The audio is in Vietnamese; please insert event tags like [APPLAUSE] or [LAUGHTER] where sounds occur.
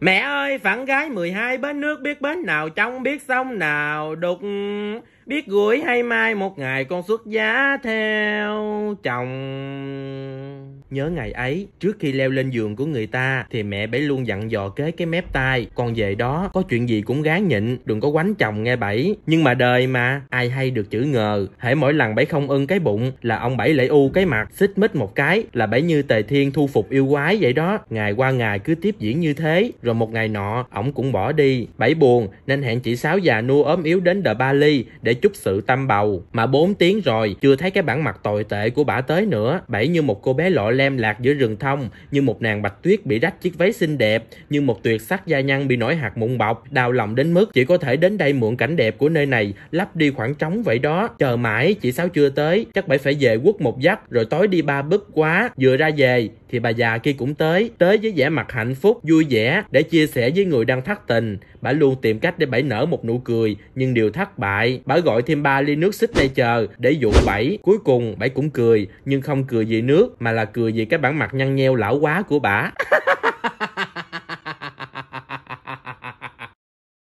Mẹ ơi, phản gái 12 bến nước biết bến nào trong biết sông nào đục biết gửi hay mai một ngày con xuất giá theo chồng nhớ ngày ấy trước khi leo lên giường của người ta thì mẹ bấy luôn dặn dò kế cái mép tai còn về đó có chuyện gì cũng gán nhịn đừng có quánh chồng nghe bảy nhưng mà đời mà ai hay được chữ ngờ hễ mỗi lần bảy không ưng cái bụng là ông bảy lại u cái mặt xích mít một cái là bảy như tề thiên thu phục yêu quái vậy đó ngày qua ngày cứ tiếp diễn như thế rồi một ngày nọ ổng cũng bỏ đi bảy buồn nên hẹn chị sáu già nua ốm yếu đến đờ ba ly để chút sự tâm bầu. Mà 4 tiếng rồi, chưa thấy cái bản mặt tồi tệ của bả tới nữa. Bảy như một cô bé lọ lem lạc giữa rừng thông, như một nàng bạch tuyết bị rách chiếc váy xinh đẹp, như một tuyệt sắc gia nhân bị nổi hạt mụn bọc, đau lòng đến mức chỉ có thể đến đây mượn cảnh đẹp của nơi này, lấp đi khoảng trống vậy đó. Chờ mãi, chị Sáu chưa tới, chắc bảy phải về quốc một giấc, rồi tối đi ba búp quá, vừa ra về, thì bà già kia cũng tới, tới với vẻ mặt hạnh phúc, vui vẻ để chia sẻ với người đang thất tình. Bà luôn tìm cách để bảy nở một nụ cười, nhưng điều thất bại. Bà gọi thêm ba ly nước xích đây chờ để dụ bảy. Cuối cùng bảy cũng cười, nhưng không cười vì nước mà là cười vì cái bản mặt nhăn nheo lão quá của bà. [LAUGHS]